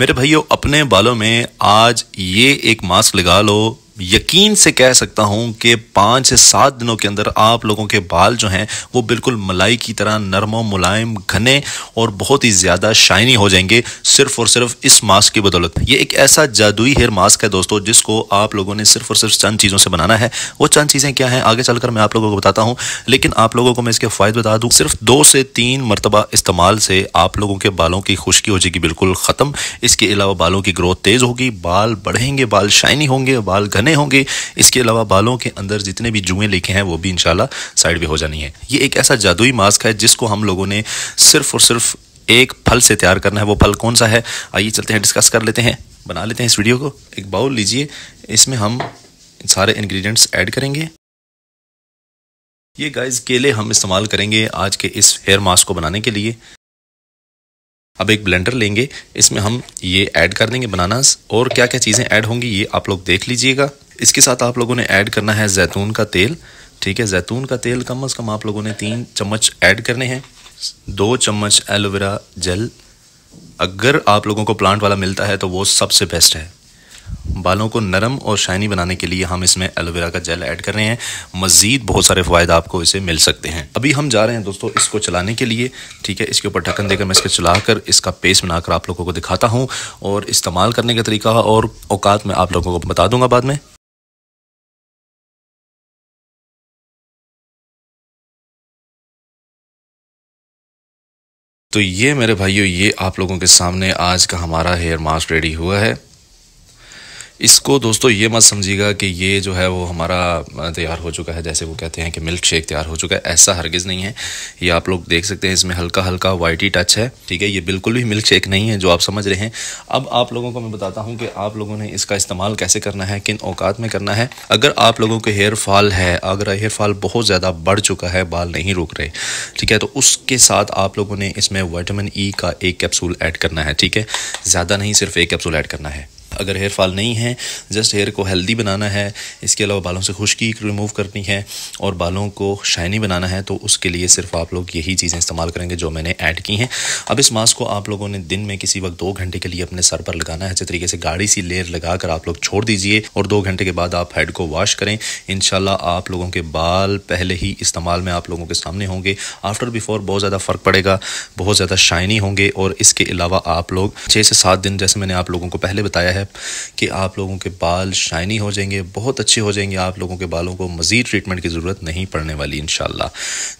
मेरे भाइयों अपने बालों में आज ये एक मास्क लगा लो यकीन से कह सकता हूं कि पाँच से सात दिनों के अंदर आप लोगों के बाल जो हैं वो बिल्कुल मलाई की तरह नरम मुलायम घने और बहुत ही ज़्यादा शाइनी हो जाएंगे सिर्फ और सिर्फ इस मास्क की बदौलत ये एक ऐसा जादुई हेयर मास्क है दोस्तों जिसको आप लोगों ने सिर्फ और सिर्फ चंद चीज़ों से बनाना है वो चंद चीज़ें क्या हैं आगे चलकर मैं आप लोगों को बताता हूँ लेकिन आप लोगों को मैं इसके फ़ायदे बता दूँ सिर्फ दो से तीन मरतबा इस्तेमाल से आप लोगों के बालों की खुश्की हो जाएगी बिल्कुल ख़त्म इसके अलावा बालों की ग्रोथ तेज़ होगी बाल बढ़ेंगे बाल शाइनी होंगे बाल घने बने होंगे इसके अलावा बालों के अंदर जितने भी जुएँ लिखे हैं वो भी इन साइड भी हो जानी है ये एक ऐसा जादुई मास्क है जिसको हम लोगों ने सिर्फ और सिर्फ एक फल से तैयार करना है वो फल कौन सा है आइए चलते हैं डिस्कस कर लेते हैं बना लेते हैं इस वीडियो को एक बाउल लीजिए इसमें हम सारे इंग्रेडिएंट्स ऐड करेंगे ये गाइस केले हम इस्तेमाल करेंगे आज के इस हेयर मास्क को बनाने के लिए अब एक ब्लेंडर लेंगे इसमें हम ये ऐड कर देंगे बनानास और क्या क्या चीज़ें ऐड होंगी ये आप लोग देख लीजिएगा इसके साथ आप लोगों ने ऐड करना है जैतून का तेल ठीक है जैतून का तेल कम अज़ कम आप लोगों ने तीन चम्मच ऐड करने हैं दो चम्मच एलोवेरा जेल अगर आप लोगों को प्लांट वाला मिलता है तो वो सबसे बेस्ट है बालों को नरम और शाइनी बनाने के लिए हम इसमें एलोवेरा का जेल ऐड कर रहे हैं मज़ीद बहुत सारे फ़ायदे आपको इसे मिल सकते हैं अभी हम जा रहे हैं दोस्तों इसको चलाने के लिए ठीक है इसके ऊपर ढक्कन देकर मैं इसके चलाकर इसका पेस्ट बनाकर आप लोगों को दिखाता हूँ और इस्तेमाल करने का तरीका और औकात में आप लोगों को बता दूंगा बाद में तो ये मेरे भाइयों ये आप लोगों के सामने आज का हमारा हेयर मास्क रेडी हुआ है इसको दोस्तों ये मत समझिएगा कि ये जो है वो हमारा तैयार हो चुका है जैसे वो कहते हैं कि मिल्क शेक तैयार हो चुका है ऐसा हरगिज़ नहीं है ये आप लोग देख सकते हैं इसमें हल्का हल्का वाइटी टच है ठीक है ये बिल्कुल भी मिल्क शेक नहीं है जो आप समझ रहे हैं अब आप लोगों को मैं बताता हूँ कि आप लोगों ने इसका इस्तेमाल कैसे करना है किन औकात में करना है अगर आप लोगों के हेयर फॉल है अगर हेयर फॉल बहुत ज़्यादा बढ़ चुका है बाल नहीं रुक रहे ठीक है तो उसके साथ आप लोगों ने इसमें वाइटामिन ई e का एक कैप्सूल ऐड करना है ठीक है ज़्यादा नहीं सिर्फ एक कैप्सूल ऐड करना है अगर हेयर फॉल नहीं है जस्ट हेयर को हेल्दी बनाना है इसके अलावा बालों से खुश्की रिमूव करनी है और बालों को शाइनी बनाना है तो उसके लिए सिर्फ आप लोग यही चीज़ें इस्तेमाल करेंगे जो मैंने ऐड की हैं अब इस मास्क को आप लोगों ने दिन में किसी वक्त दो घंटे के लिए अपने सर पर लगाना है अच्छे तरीके से गाढ़ी सी लेयर लगा कर आप लोग छोड़ दीजिए और दो घंटे के बाद आप हेड को वॉश करें इन आप लोगों के बाल पहले ही इस्तेमाल में आप लोगों के सामने होंगे आफ्टर बिफोर बहुत ज़्यादा फ़र्क पड़ेगा बहुत ज़्यादा शाइनी होंगे और इसके अलावा आप लोग छः से सात दिन जैसे मैंने आप लोगों को पहले बताया है है कि आप लोगों के बाल शाइनी हो जाएंगे बहुत अच्छे हो जाएंगे आप लोगों के बालों को मज़ीद ट्रीटमेंट की ज़रूरत नहीं पड़ने वाली इन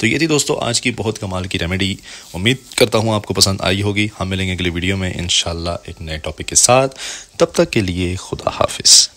तो ये थी दोस्तों आज की बहुत कमाल की रेमेडी उम्मीद करता हूँ आपको पसंद आई होगी हम मिलेंगे अगली वीडियो में इन एक नए टॉपिक के साथ तब तक के लिए खुदा हाफिज़